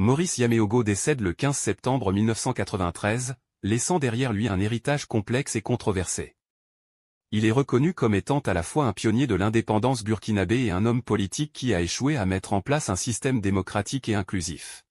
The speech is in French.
Maurice Yameogo décède le 15 septembre 1993, laissant derrière lui un héritage complexe et controversé. Il est reconnu comme étant à la fois un pionnier de l'indépendance burkinabé et un homme politique qui a échoué à mettre en place un système démocratique et inclusif.